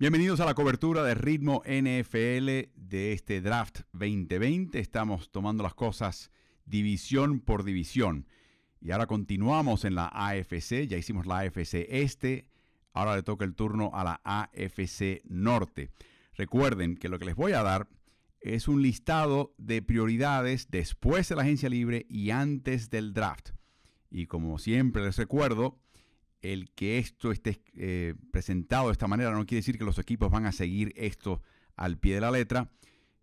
Bienvenidos a la cobertura de ritmo NFL de este draft 2020. Estamos tomando las cosas división por división. Y ahora continuamos en la AFC. Ya hicimos la AFC Este. Ahora le toca el turno a la AFC Norte. Recuerden que lo que les voy a dar es un listado de prioridades después de la agencia libre y antes del draft. Y como siempre les recuerdo, el que esto esté eh, presentado de esta manera no quiere decir que los equipos van a seguir esto al pie de la letra.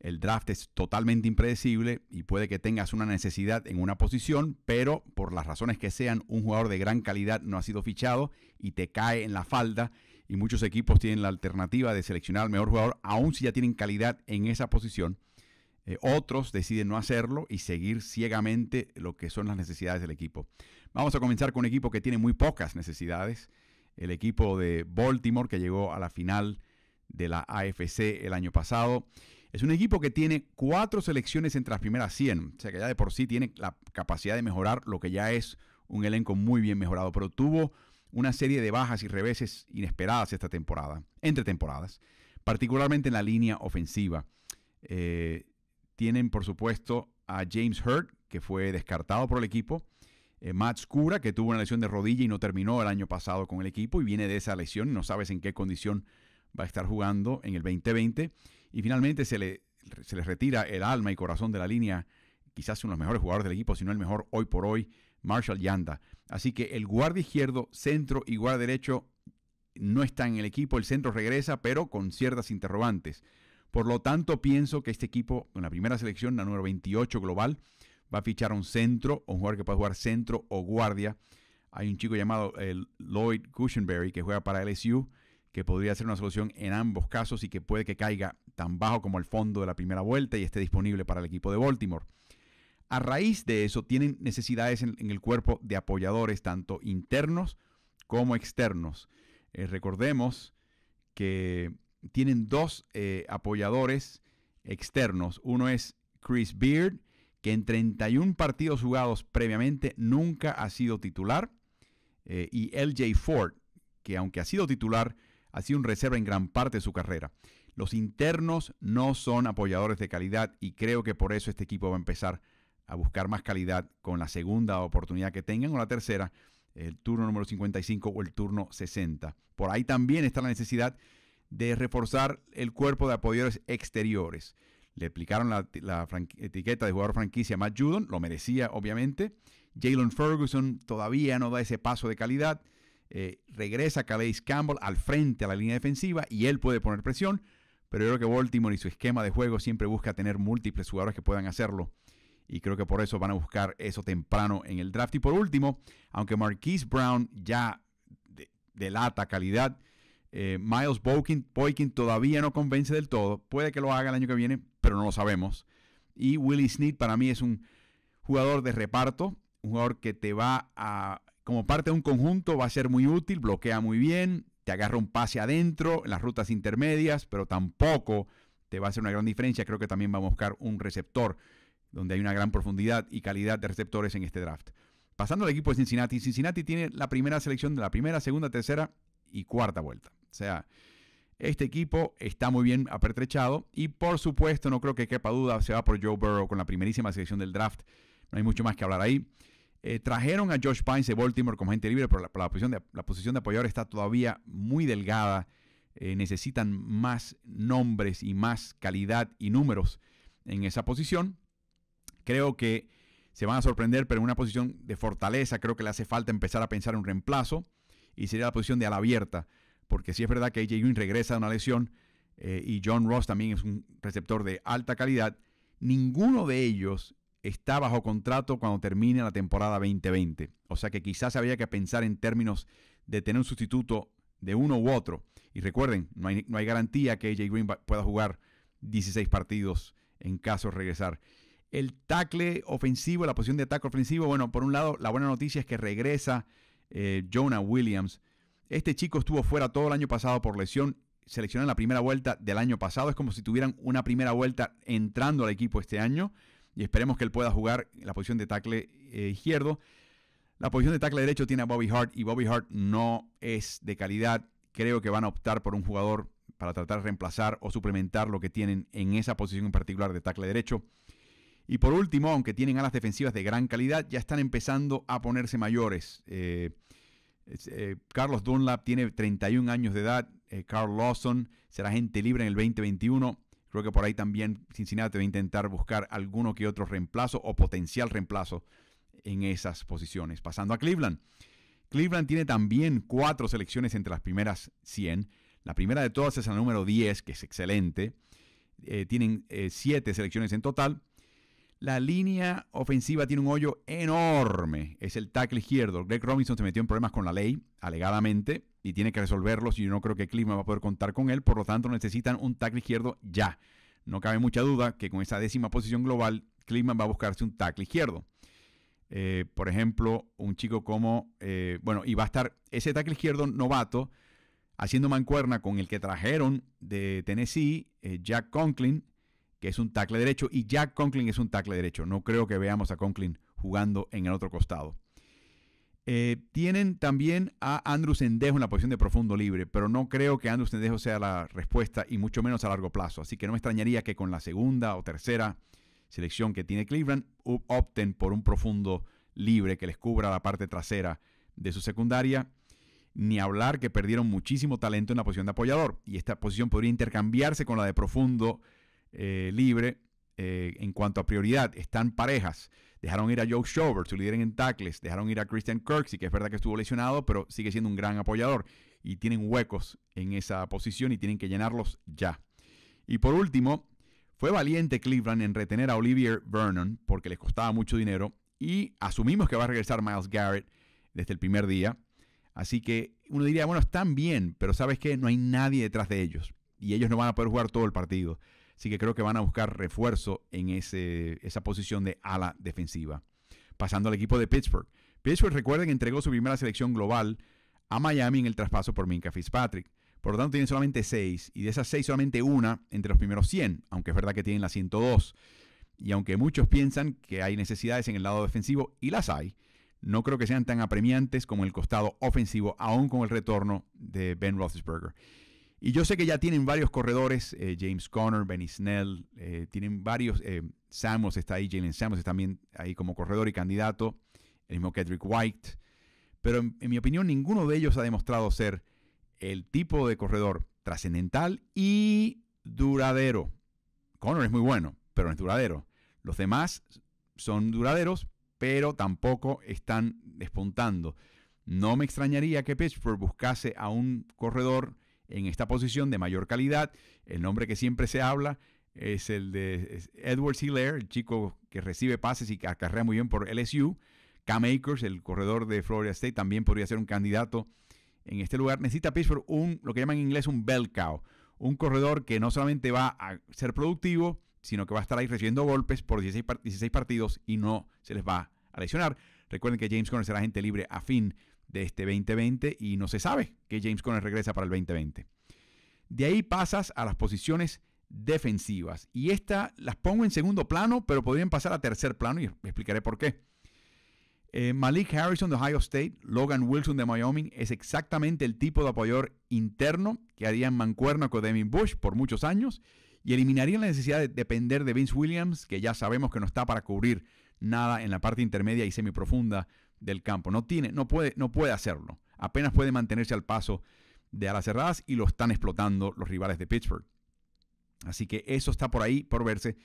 El draft es totalmente impredecible y puede que tengas una necesidad en una posición, pero por las razones que sean, un jugador de gran calidad no ha sido fichado y te cae en la falda y muchos equipos tienen la alternativa de seleccionar al mejor jugador, aun si ya tienen calidad en esa posición. Eh, otros deciden no hacerlo y seguir ciegamente lo que son las necesidades del equipo. Vamos a comenzar con un equipo que tiene muy pocas necesidades, el equipo de Baltimore que llegó a la final de la AFC el año pasado. Es un equipo que tiene cuatro selecciones entre las primeras 100, o sea que ya de por sí tiene la capacidad de mejorar lo que ya es un elenco muy bien mejorado, pero tuvo una serie de bajas y reveses inesperadas esta temporada, entre temporadas, particularmente en la línea ofensiva. Eh, tienen, por supuesto, a James Hurt, que fue descartado por el equipo. Eh, Mats que tuvo una lesión de rodilla y no terminó el año pasado con el equipo y viene de esa lesión no sabes en qué condición va a estar jugando en el 2020. Y finalmente se le, se le retira el alma y corazón de la línea, quizás uno de los mejores jugadores del equipo, si no el mejor hoy por hoy, Marshall Yanda. Así que el guardia izquierdo, centro y guardia derecho no están en el equipo. El centro regresa, pero con ciertas interrogantes. Por lo tanto, pienso que este equipo, en la primera selección, la número 28 global, va a fichar un centro, o un jugador que pueda jugar centro o guardia. Hay un chico llamado Lloyd Cushenberry que juega para LSU, que podría ser una solución en ambos casos y que puede que caiga tan bajo como el fondo de la primera vuelta y esté disponible para el equipo de Baltimore. A raíz de eso, tienen necesidades en, el cuerpo de apoyadores, tanto internos como externos. Eh, recordemos que tienen dos eh, apoyadores externos. Uno es Chris Beard que en 31 partidos jugados previamente nunca ha sido titular. Eh, y LJ Ford, que aunque ha sido titular, ha sido un reserva en gran parte de su carrera. Los internos no son apoyadores de calidad y creo que por eso este equipo va a empezar a buscar más calidad con la segunda oportunidad que tengan o la tercera, el turno número 55 o el turno 60. Por ahí también está la necesidad de reforzar el cuerpo de apoyadores exteriores. Le aplicaron la, etiqueta de jugador franquicia a Matt Judon, lo merecía obviamente. Jalen Ferguson todavía no da ese paso de calidad. Eh, regresa Calais Campbell al frente a la línea defensiva y él puede poner presión, pero yo creo que Baltimore y su esquema de juego siempre busca tener múltiples jugadores que puedan hacerlo. Y creo que por eso van a buscar eso temprano en el draft. Y por último, aunque Marquise Brown ya delata calidad, eh, Miles Boykin, todavía no convence del todo. Puede que lo haga el año que viene, pero no lo sabemos. Y Willie Snead para mí es un jugador de reparto, un jugador que te va a, como parte de un conjunto, va a ser muy útil, bloquea muy bien, te agarra un pase adentro en las rutas intermedias, pero tampoco te va a hacer una gran diferencia. Creo que también va a buscar un receptor donde hay una gran profundidad y calidad de receptores en este draft. Pasando al equipo de Cincinnati, Cincinnati tiene la primera selección de la primera, segunda, tercera y cuarta vuelta. O sea, este equipo está muy bien apertrechado y por supuesto no creo que quepa duda, se va por Joe Burrow con la primerísima selección del draft. No hay mucho más que hablar ahí. Eh, trajeron a Josh Pines de Baltimore como gente libre, pero la, posición, de, la posición de apoyador está todavía muy delgada. Eh, necesitan más nombres y más calidad y números en esa posición. Creo que se van a sorprender, pero en una posición de fortaleza creo que le hace falta empezar a pensar en un reemplazo y sería la posición de ala abierta porque sí es verdad que AJ Green regresa de una lesión eh, y John Ross también es un receptor de alta calidad, ninguno de ellos está bajo contrato cuando termine la temporada 2020. O sea que quizás había que pensar en términos de tener un sustituto de uno u otro. Y recuerden, no hay, garantía que AJ Green pueda jugar 16 partidos en caso de regresar. El tackle ofensivo, la posición de tackle ofensivo, bueno, por un lado, la buena noticia es que regresa eh, Jonah Williams este chico estuvo fuera todo el año pasado por lesión Seleccionó en la primera vuelta del año pasado. Es como si tuvieran una primera vuelta entrando al equipo este año. Y esperemos que él pueda jugar en la posición de tackle eh, izquierdo. La posición de tackle derecho tiene a Bobby Hart y Bobby Hart no es de calidad. Creo que van a optar por un jugador para tratar de reemplazar o suplementar lo que tienen en esa posición en particular de tackle derecho. Y por último, aunque tienen alas defensivas de gran calidad, ya están empezando a ponerse mayores. Eh, eh, Carlos Dunlap tiene 31 años de edad. Eh, Carl Lawson será gente libre en el 2021. Creo que por ahí también Cincinnati va a intentar buscar alguno que otro reemplazo o potencial reemplazo en esas posiciones. Pasando a Cleveland. Cleveland tiene también cuatro selecciones entre las primeras 100. La primera de todas es la número 10, que es excelente. Eh, tienen siete selecciones en total. La línea ofensiva tiene un hoyo enorme. Es el tackle izquierdo. Greg Robinson se metió en problemas con la ley, alegadamente, y tiene que resolverlos. Y yo no creo que clima va a poder contar con él. Por lo tanto, necesitan un tackle izquierdo ya. No cabe mucha duda que con esa décima posición global, clima va a buscarse un tackle izquierdo. Eh, por ejemplo, un chico como, eh, bueno, y va a estar ese tackle izquierdo novato haciendo mancuerna con el que trajeron de Tennessee, eh, Jack Conklin, que es un tackle derecho, y Jack Conklin es un tackle derecho. No creo que veamos a Conklin jugando en el otro costado. Eh, tienen también a Andrew Sendejo en la posición de profundo libre, pero no creo que Andrew Sendejo sea la respuesta y mucho menos a largo plazo. Así que no me extrañaría que con la segunda o tercera selección que tiene Cleveland opten por un profundo libre que les cubra la parte trasera de su secundaria. Ni hablar que perdieron muchísimo talento en la posición de apoyador y esta posición podría intercambiarse con la de profundo eh, libre eh, en cuanto a prioridad están parejas. Dejaron ir a Joe Schobert, su líder en tackles. Dejaron ir a Christian Kirksey, que es verdad que estuvo lesionado, pero sigue siendo un gran apoyador. Y tienen huecos en esa posición y tienen que llenarlos ya. Y por último, fue valiente Cleveland en retener a Olivier Vernon porque les costaba mucho dinero. Y asumimos que va a regresar Miles Garrett desde el primer día. Así que uno diría, bueno, están bien, pero ¿sabes que No hay nadie detrás de ellos. Y ellos no van a poder jugar todo el partido. Así que creo que van a buscar refuerzo en ese, esa posición de ala defensiva. Pasando al equipo de Pittsburgh. Pittsburgh, recuerden, entregó su primera selección global a Miami en el traspaso por Minka Fitzpatrick. Por lo tanto, tienen solamente seis, y de esas seis, solamente una entre los primeros 100, aunque es verdad que tienen la 102. Y aunque muchos piensan que hay necesidades en el lado defensivo, y las hay, no creo que sean tan apremiantes como el costado ofensivo, aún con el retorno de Ben Roethlisberger. Y yo sé que ya tienen varios corredores, eh, James Conner, Benny Snell, eh, tienen varios, eh, Samos está ahí, Jalen Samos está también ahí como corredor y candidato, el mismo Kedrick White, pero en, mi opinión ninguno de ellos ha demostrado ser el tipo de corredor trascendental y duradero. Conner es muy bueno, pero no es duradero. Los demás son duraderos, pero tampoco están despuntando. No me extrañaría que Pittsburgh buscase a un corredor en esta posición de mayor calidad. El nombre que siempre se habla es el de Edward Sealer, el chico que recibe pases y que acarrea muy bien por LSU. Cam Akers, el corredor de Florida State, también podría ser un candidato en este lugar. Necesita Pittsburgh un, lo que llaman en inglés un bell cow, un corredor que no solamente va a ser productivo, sino que va a estar ahí recibiendo golpes por 16, 16 partidos y no se les va a lesionar. Recuerden que James Conner será agente libre a fin de este 2020 y no se sabe que James Conner regresa para el 2020. De ahí pasas a las posiciones defensivas y estas las pongo en segundo plano, pero podrían pasar a tercer plano y explicaré por qué. Eh, Malik Harrison de Ohio State, Logan Wilson de Wyoming, es exactamente el tipo de apoyador interno que harían mancuerna con Devin Bush por muchos años y eliminaría la necesidad de depender de Vince Williams, que ya sabemos que no está para cubrir nada en la parte intermedia y semiprofunda del campo. No tiene, no puede, no puede hacerlo. Apenas puede mantenerse al paso de alas cerradas y lo están explotando los rivales de Pittsburgh. Así que eso está por ahí por verse.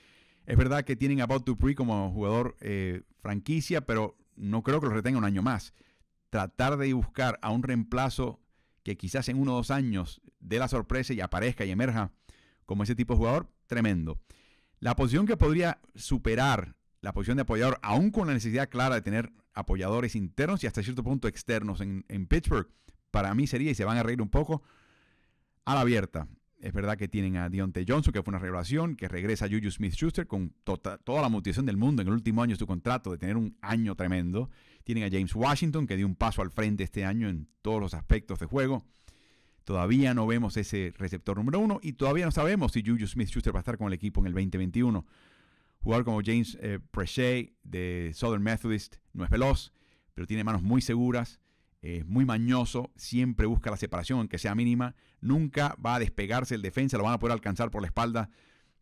Es verdad que tienen a to Dupree como jugador eh, franquicia, pero no creo que lo retenga un año más. Tratar de buscar a un reemplazo que quizás en uno o dos años dé la sorpresa y aparezca y emerja como ese tipo de jugador, tremendo. La posición que podría superar la posición de apoyador, aún con la necesidad clara de tener apoyadores internos y hasta cierto punto externos en, Pittsburgh, para mí sería, y se van a reír un poco, a la abierta. Es verdad que tienen a Deontay Johnson, que fue una revelación, que regresa a Juju Smith Schuster con tota, toda la motivación del mundo en el último año de su contrato, de tener un año tremendo. Tienen a James Washington, que dio un paso al frente este año en todos los aspectos de juego. Todavía no vemos ese receptor número uno y todavía no sabemos si Juju Smith Schuster va a estar con el equipo en el 2021. Jugador como James eh, de Southern Methodist no es veloz, pero tiene manos muy seguras, es muy mañoso, siempre busca la separación, aunque sea mínima, nunca va a despegarse el defensa, lo van a poder alcanzar por la espalda,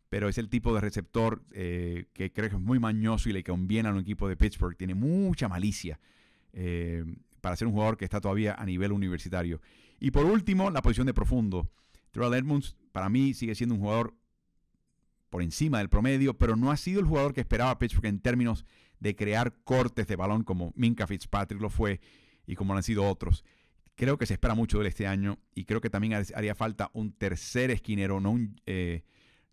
pero es el tipo de receptor eh, que creo que es muy mañoso y le conviene a un equipo de Pittsburgh, tiene mucha malicia. Eh, para ser un jugador que está todavía a nivel universitario. Y por último, la posición de profundo. Terrell Edmonds, para mí, sigue siendo un jugador por encima del promedio, pero no ha sido el jugador que esperaba Pittsburgh en términos de crear cortes de balón como Minka Fitzpatrick lo fue y como lo han sido otros. Creo que se espera mucho de él este año y creo que también haría falta un tercer esquinero, no un, eh,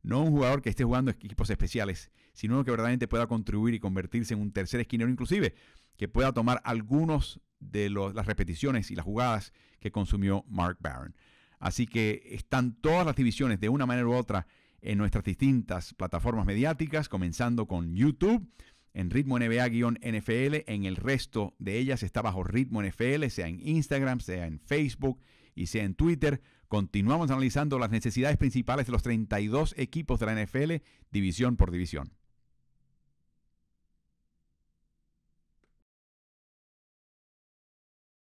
no un jugador que esté jugando equipos especiales, sino uno que verdaderamente pueda contribuir y convertirse en un tercer esquinero inclusive, que pueda tomar algunos de las repeticiones y las jugadas que consumió Mark Barron. Así que están todas las divisiones de una manera u otra en nuestras distintas plataformas mediáticas, comenzando con YouTube en Ritmo NBA-NFL, en el resto de ellas está bajo Ritmo NFL, sea en Instagram, sea en Facebook y sea en Twitter. Continuamos analizando las necesidades principales de los 32 equipos de la NFL, división por división.